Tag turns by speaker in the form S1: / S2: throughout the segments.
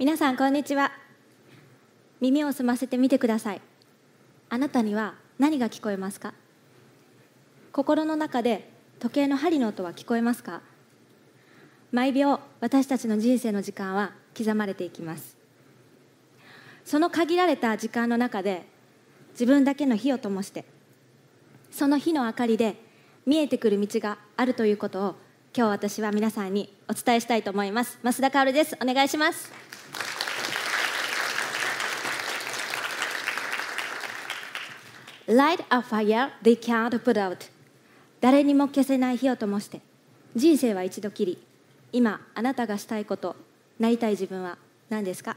S1: 皆さんこんにちは耳を澄ませてみてくださいあなたには何が聞こえますか心の中で時計の針の音は聞こえますか毎秒私たちの人生の時間は刻まれていきますその限られた時間の中で自分だけの火を灯してその火の明かりで見えてくる道があるということを今日私は皆さんにお伝えしたいと思います増田薫ですお願いします誰にも消せない火を灯して人生は一度きり今あなたがしたいことなりたい自分は何ですか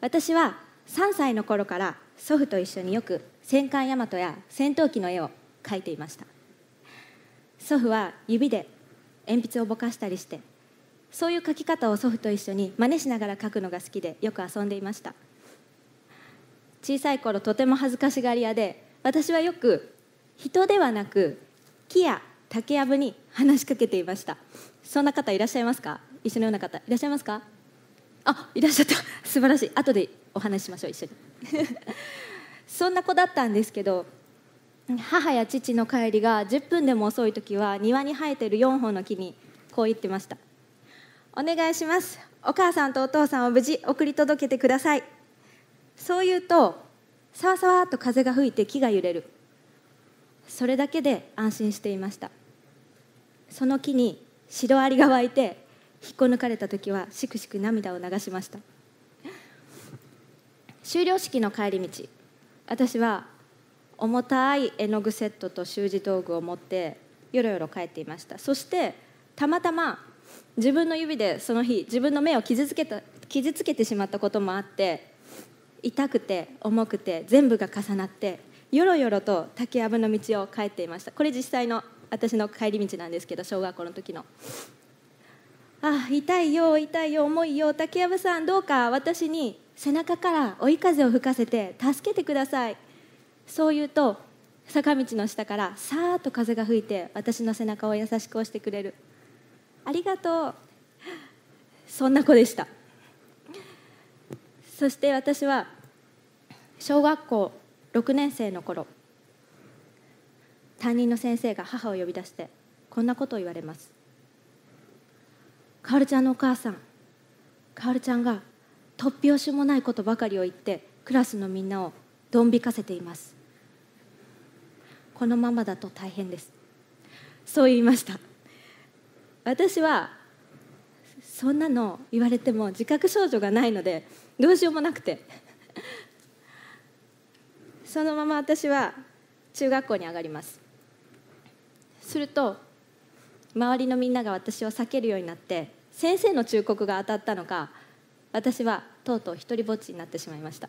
S1: 私は3歳の頃から祖父と一緒によく戦艦大和や戦闘機の絵を描いていました祖父は指で鉛筆をぼかしたりしてそういう書き方を祖父と一緒に真似しながら書くのが好きでよく遊んでいました小さい頃とても恥ずかしがり屋で私はよく人ではなく木や竹やぶに話しかけていましたそんな方いらっしゃいますか一緒のような方いらっしゃいますかあいらっしゃった素晴らしい後でお話ししましょう一緒に そんな子だったんですけど母や父の帰りが10分でも遅い時は庭に生えてる4本の木にこう言ってましたお願いしますお母さんとお父さんを無事送り届けてくださいそう言うとさわさわと風が吹いて木が揺れるそれだけで安心していましたその木にシロアリが湧いて引っこ抜かれた時はしくしく涙を流しました修了式の帰り道私は重たい絵の具セットと習字道具を持ってよろよろ帰っていましたそしてたまたま自分の指でその日自分の目を傷つけた傷つけてしまったこともあって痛くて重くて全部が重なってよろよろと竹やぶの道を帰っていましたこれ実際の私の帰り道なんですけど小学校の時のあ痛いよ痛いよ重いよ竹やぶさんどうか私に背中から追い風を吹かせて助けてくださいそう言うと坂道の下からさーっと風が吹いて私の背中を優しく押してくれるありがとうそんな子でしたそして私は小学校6年生の頃担任の先生が母を呼び出してこんなことを言われます「かおるちゃんのお母さんかおるちゃんが突拍子もないことばかりを言ってクラスのみんなをどん引かせていますこのままだと大変ですそう言いました私はそんなの言われても自覚症状がないのでどうしようもなくてそのまま私は中学校に上がりますすると周りのみんなが私を避けるようになって先生の忠告が当たったのか私はとうとう一りぼっちになってしまいました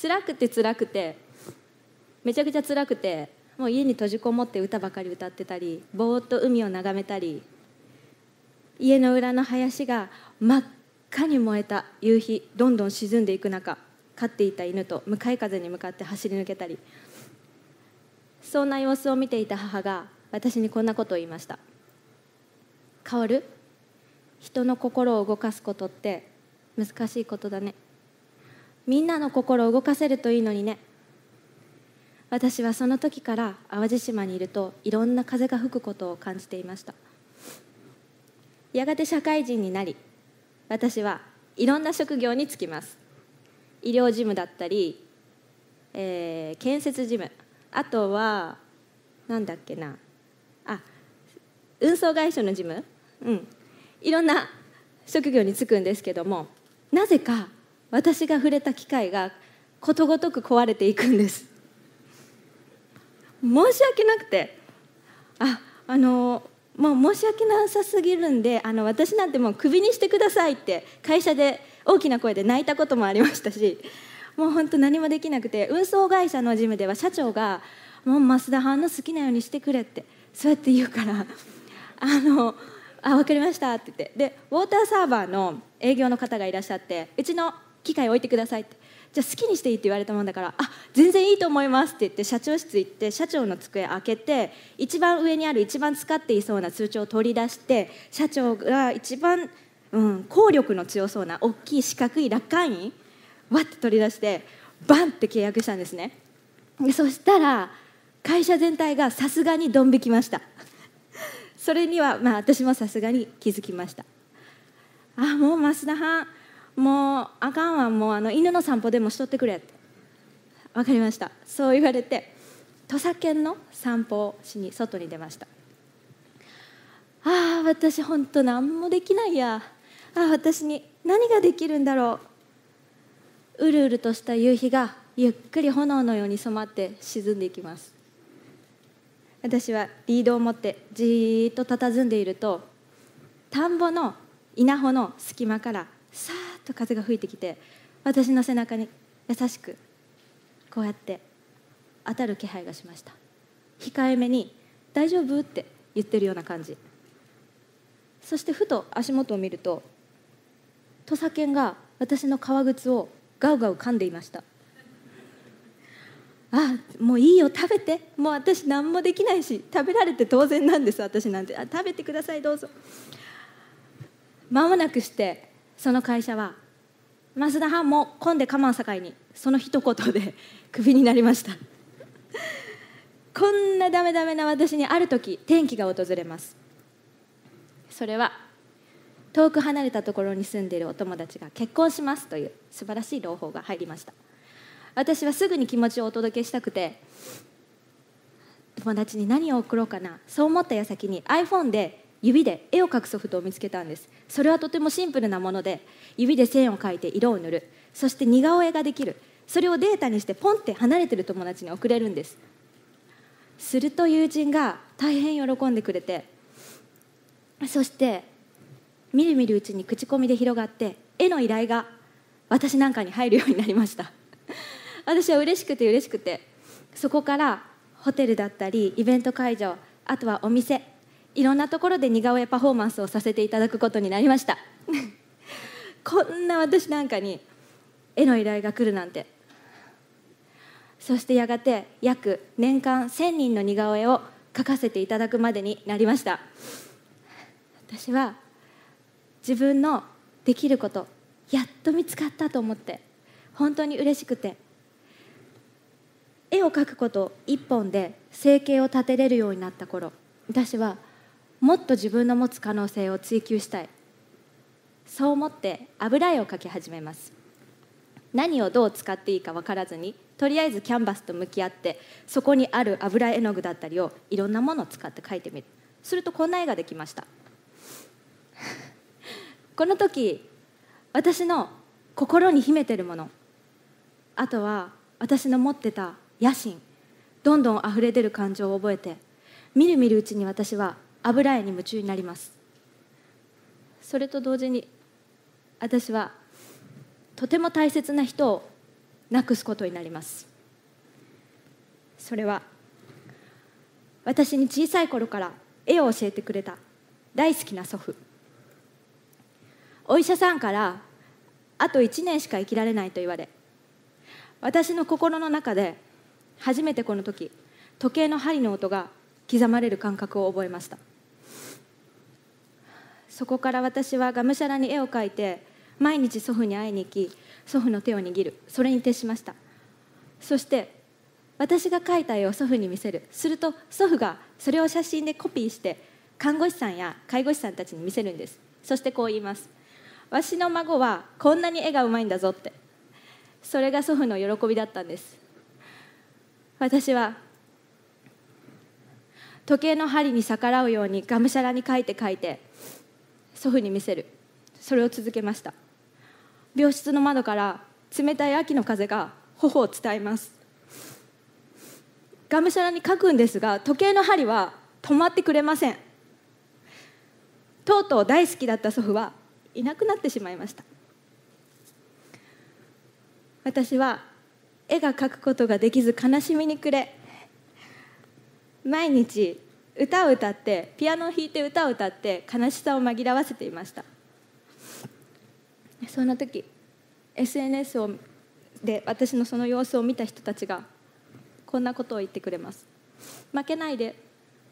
S1: 辛くて辛くてめちゃくちゃ辛くてもう家に閉じこもって歌ばかり歌ってたりぼーっと海を眺めたり家の裏の林が真っ赤に燃えた夕日どんどん沈んでいく中飼っていた犬と向かい風に向かって走り抜けたりそんな様子を見ていた母が私にこんなことを言いました「薫人の心を動かすことって難しいことだねみんなの心を動かせるといいのにね」私はその時から淡路島にいるといろんな風が吹くことを感じていましたやがて社会人になり私はいろんな職業に就きます医療事務だったり、えー、建設事務あとは何だっけなあ運送会社の事務うんいろんな職業に就くんですけどもなぜか私が触れた機会がことごとく壊れていくんです申し訳なくてああのもう申し訳なさすぎるんであの私なんてもうクビにしてくださいって会社で大きな声で泣いたこともありましたしもう本当何もできなくて運送会社のジムでは社長が「もう増田さんの好きなようにしてくれ」ってそうやって言うから「あのあ分かりました」って言ってでウォーターサーバーの営業の方がいらっしゃって「うちの機械置いてください」ってじゃあ好きにしていいって言われたもんだからあ全然いいと思いますって言って社長室行って社長の机開けて一番上にある一番使っていそうな通帳を取り出して社長が一番、うん、効力の強そうな大きい四角い楽観員わって取り出してバンって契約したんですねでそしたら会社全体がさすがにドン引きましたそれにはまあ私もさすがに気づきましたあもう増田はんもうあかんわもうあの犬の散歩でもしとってくれって分かりましたそう言われて土佐犬の散歩をしに外に出ましたああ私本当何もできないやああ私に何ができるんだろううるうるとした夕日がゆっくり炎のように染まって沈んでいきます私はリードを持ってじーっと佇んでいると田んぼの稲穂の隙間からさあと風が吹いてきて私の背中に優しくこうやって当たる気配がしました控えめに「大丈夫?」って言ってるような感じそしてふと足元を見ると土佐犬が私の革靴をガウガウ噛んでいましたあもういいよ食べてもう私何もできないし食べられて当然なんです私なんてあ食べてくださいどうぞまもなくしてその会社は増田藩も混んで我慢境にその一言で クビになりました こんなダメダメな私にある時転機が訪れますそれは遠く離れたところに住んでいるお友達が結婚しますという素晴らしい朗報が入りました私はすぐに気持ちをお届けしたくて友達に何を送ろうかなそう思った矢先に iPhone で指で絵を描くソフトを見つけたんですそれはとてもシンプルなもので指で線を描いて色を塗るそして似顔絵ができるそれをデータにしてポンって離れてる友達に送れるんですすると友人が大変喜んでくれてそしてみるみるうちに口コミで広がって絵の依頼が私なんかに入るようになりました私は嬉しくて嬉しくてそこからホテルだったりイベント会場あとはお店いろんなところで似顔絵パフォーマンスをさせていただくことになりました こんな私なんかに絵の依頼が来るなんてそしてやがて約年間1000人の似顔絵を描かせていただくまでになりました私は自分のできることやっと見つかったと思って本当に嬉しくて絵を描くこと一本で生計を立てれるようになった頃私はもっと自分の持つ可能性を追求したいそう思って油絵を描き始めます何をどう使っていいか分からずにとりあえずキャンバスと向き合ってそこにある油絵の具だったりをいろんなものを使って描いてみるするとこんな絵ができました この時私の心に秘めてるものあとは私の持ってた野心どんどん溢れ出る感情を覚えてみるみるうちに私は油絵に夢中になりますそれと同時に私はとても大切な人をなくすことになりますそれは私に小さい頃から絵を教えてくれた大好きな祖父お医者さんからあと1年しか生きられないと言われ私の心の中で初めてこの時時計の針の音が刻まれる感覚を覚えましたそこから私はがむしゃらに絵を描いて毎日祖父に会いに行き祖父の手を握るそれに徹しましたそして私が描いた絵を祖父に見せるすると祖父がそれを写真でコピーして看護師さんや介護士さんたちに見せるんですそしてこう言いますわしの孫はこんなに絵がうまいんだぞってそれが祖父の喜びだったんです私は時計の針に逆らうようにがむしゃらに描いて描いて祖父に見せるそれを続けました病室の窓から冷たい秋の風が頬を伝えますがむしゃらに書くんですが時計の針は止まってくれませんとうとう大好きだった祖父はいなくなってしまいました私は絵が描くことができず悲しみに暮れ毎日歌を歌ってピアノを弾いて歌を歌って悲しさを紛らわせていましたそんな時 SNS をで私のその様子を見た人たちがこんなことを言ってくれます負けないで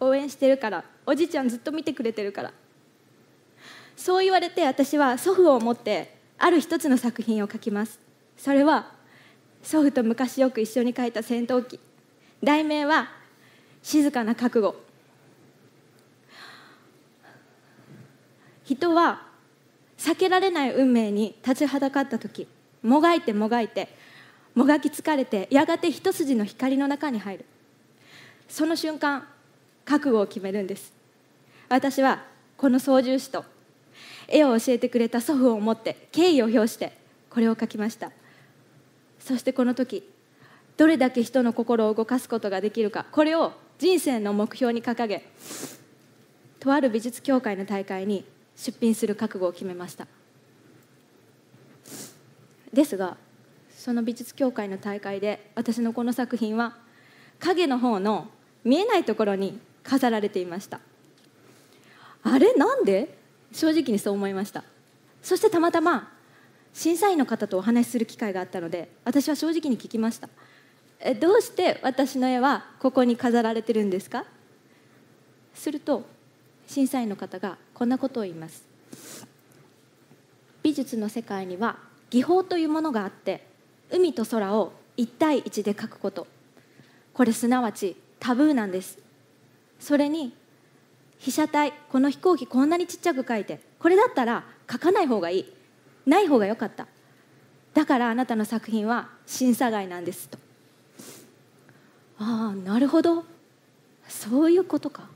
S1: 応援してるからおじいちゃんずっと見てくれてるからそう言われて私は祖父を持ってある一つの作品を書きますそれは祖父と昔よく一緒に書いた戦闘機題名は「静かな覚悟」人は避けられない運命に立ちはだかった時もがいてもがいてもがき疲れてやがて一筋の光の中に入るその瞬間覚悟を決めるんです私はこの操縦士と絵を教えてくれた祖父を思って敬意を表してこれを書きましたそしてこの時どれだけ人の心を動かすことができるかこれを人生の目標に掲げとある美術協会の大会に出品する覚悟を決めましたですがその美術協会の大会で私のこの作品は影の方の見えないところに飾られていましたあれなんで正直にそう思いましたそしてたまたま審査員の方とお話しする機会があったので私は正直に聞きましたえどうして私の絵はここに飾られてるんですかすると審査員の方がこんなことを言います美術の世界には技法というものがあって海と空を1対1で描くことこれすなわちタブーなんですそれに被写体この飛行機こんなにちっちゃく描いてこれだったら描かない方がいいない方が良かっただからあなたの作品は審査外なんですとああなるほどそういうことか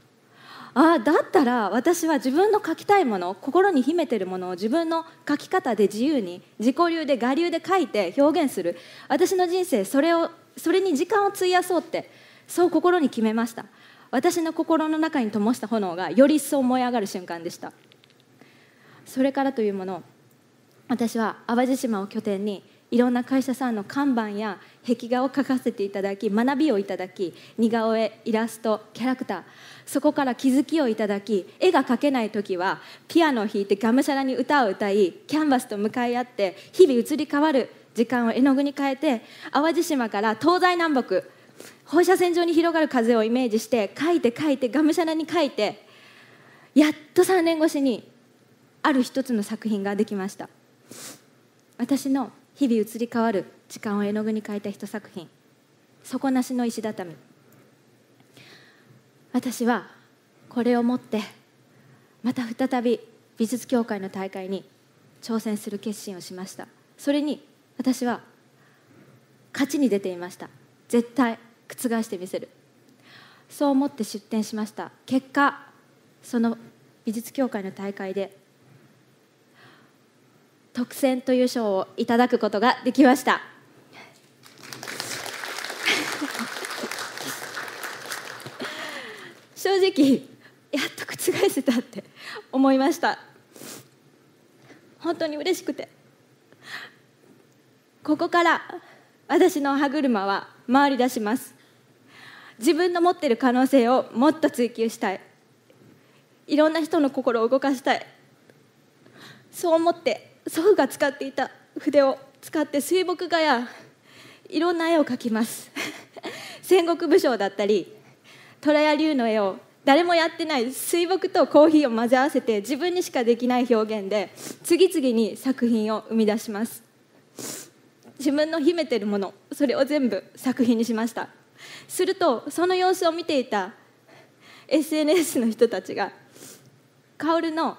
S1: ああだったら私は自分の書きたいもの心に秘めてるものを自分の書き方で自由に自己流で我流で書いて表現する私の人生それをそれに時間を費やそうってそう心に決めました私の心の中に灯した炎がより一層燃え上がる瞬間でしたそれからというもの私は淡路島を拠点にいろんな会社さんの看板や壁画を描かせていただき学びをいただき似顔絵イラストキャラクターそこから気づきをいただき絵が描けない時はピアノを弾いてがむしゃらに歌を歌いキャンバスと向かい合って日々移り変わる時間を絵の具に変えて淡路島から東西南北放射線状に広がる風をイメージして描いて描いてがむしゃらに描いてやっと3年越しにある一つの作品ができました私の日々移り変わる時間を絵の具に描いた一作品「底なしの石畳」私はこれを持ってまた再び美術協会の大会に挑戦する決心をしましたそれに私は勝ちに出ていました絶対覆してみせるそう思って出展しました結果その美術協会の大会で特選という賞をいただくことができました。正直やっと覆せたって思いました本当に嬉しくてここから私の歯車は回り出します自分の持ってる可能性をもっと追求したいいろんな人の心を動かしたいそう思って祖父が使っていた筆を使って水墨画やいろんな絵を描きます 戦国武将だったり虎や竜の絵を誰もやってない水墨とコーヒーを混ぜ合わせて自分にしかできない表現で次々に作品を生み出します自分の秘めてるものそれを全部作品にしましたするとその様子を見ていた SNS の人たちが薫の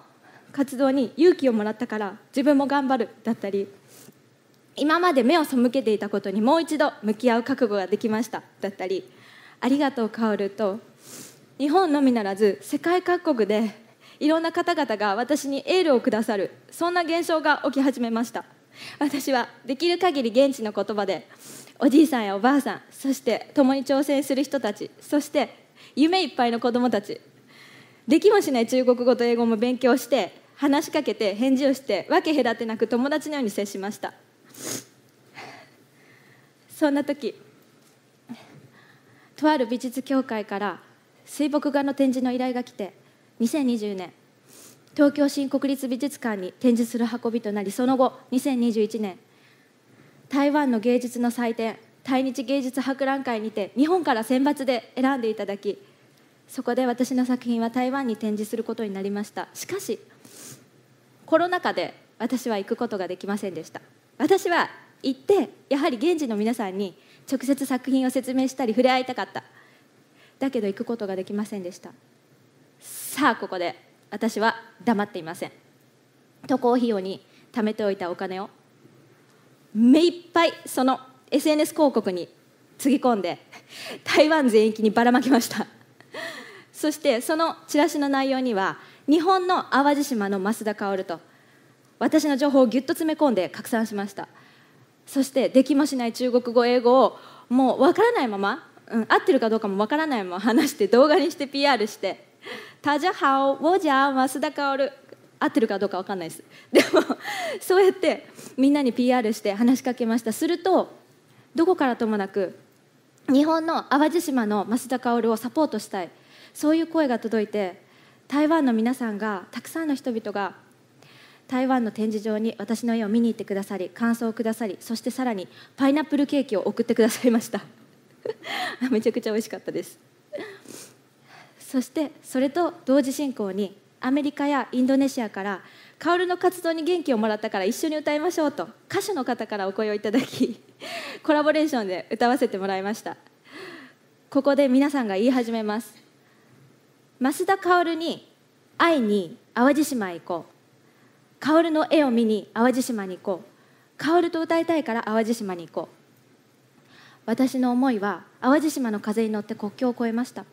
S1: 活動に勇気をもらったから自分も頑張るだったり今まで目を背けていたことにもう一度向き合う覚悟ができましただったりありがとう薫と日本のみならず世界各国でいろんな方々が私にエールをくださるそんな現象が起き始めました私はできる限り現地の言葉でおじいさんやおばあさんそして共に挑戦する人たちそして夢いっぱいの子どもたちできもしない中国語と英語も勉強して話しかけて返事をして分け隔てなく友達のように接しましたそんな時とある美術協会から水墨画の展示の依頼が来て2020年東京新国立美術館に展示する運びとなりその後2021年台湾の芸術の祭典対日芸術博覧会にて日本から選抜で選んでいただきそこで私の作品は台湾に展示することになりましたしかしコロナ禍で私は行くことができませんでした私は行ってやはり現地の皆さんに直接作品を説明したり触れ合いたかっただけど行くことができませんでしたさあここで私は黙っていません渡航費用に貯めておいたお金を目いっぱいその SNS 広告につぎ込んで 台湾全域にばらまきましたそしてそのチラシの内容には日本の淡路島の増田薫と私の情報をぎゅっと詰め込んで拡散しましたそしてできもしない中国語英語をもうわからないまま、うん、合ってるかどうかもわからないまま話して動画にして PR して「タジャハオウォジャー増田薫」合ってるかどうかわかんないですでもそうやってみんなに PR して話しかけましたするとどこからともなく日本の淡路島の増田薫をサポートしたいそういう声が届いて台湾の皆さんがたくさんの人々が台湾の展示場に私の絵を見に行ってくださり感想をくださりそしてさらにパイナップルケーキを送ってくださいました めちゃくちゃ美味しかったですそしてそれと同時進行にアメリカやインドネシアから薫の活動に元気をもらったから一緒に歌いましょうと歌手の方からお声をいただきコラボレーションで歌わせてもらいましたここで皆さんが言い始めます増田薫に会いに淡路島へ行こう薫の絵を見に淡路島に行こう薫と歌いたいから淡路島に行こう私の思いは淡路島の風に乗って国境を越えました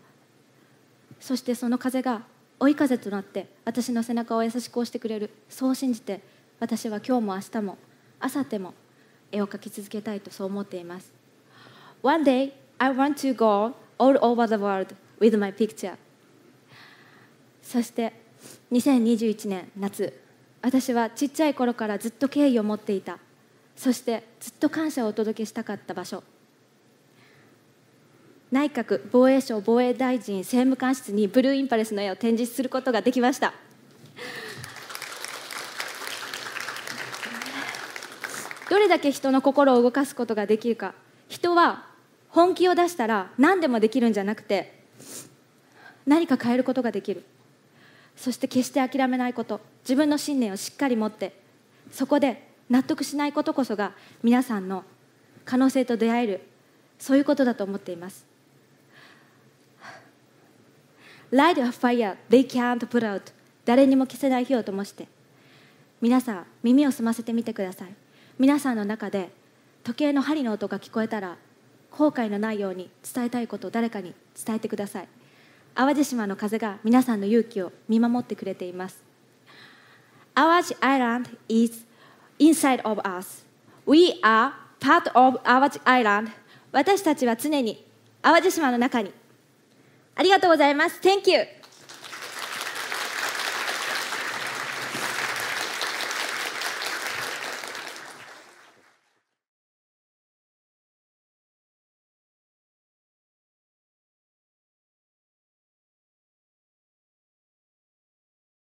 S1: そしてその風が追い風となって私の背中を優しく押してくれるそう信じて私は今日も明日も明後日も絵を描き続けたいとそう思っています One day I want to go all over the world with my picture そして2021年夏私はちっちゃい頃からずっと敬意を持っていたそしてずっと感謝をお届けしたかった場所内閣防衛省防衛大臣政務官室にブルーインパルスの絵を展示することができましたどれだけ人の心を動かすことができるか人は本気を出したら何でもできるんじゃなくて何か変えることができるそして決して諦めないこと自分の信念をしっかり持ってそこで納得しないことこそが皆さんの可能性と出会えるそういうことだと思っています Light a fire they can't put out 誰にも消せない火を灯して皆さん耳を澄ませてみてください皆さんの中で時計の針の音が聞こえたら後悔のないように伝えたいことを誰かに伝えてください淡路島の風が皆さんの勇気を見守ってくれています淡路 island is inside of us we are part of 淡路 island 私たちは常に淡路島の中にありがとうございます Thank you